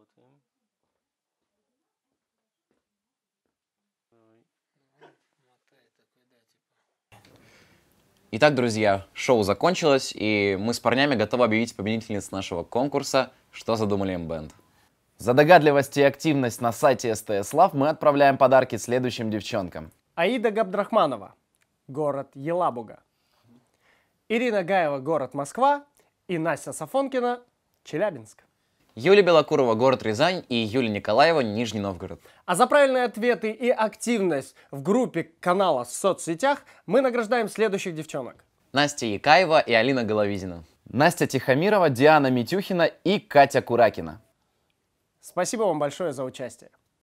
работаем. Давай. Итак, друзья, шоу закончилось, и мы с парнями готовы объявить победительниц нашего конкурса «Что задумали М-бенд». За догадливость и активность на сайте СТС Лав мы отправляем подарки следующим девчонкам. Аида Габдрахманова, город Елабуга. Ирина Гаева, город Москва. И Настя Сафонкина, Челябинск. Юлия Белокурова, город Рязань, и Юлия Николаева, Нижний Новгород. А за правильные ответы и активность в группе канала в соцсетях мы награждаем следующих девчонок. Настя Якаева и Алина Головизина. Настя Тихомирова, Диана Митюхина и Катя Куракина. Спасибо вам большое за участие.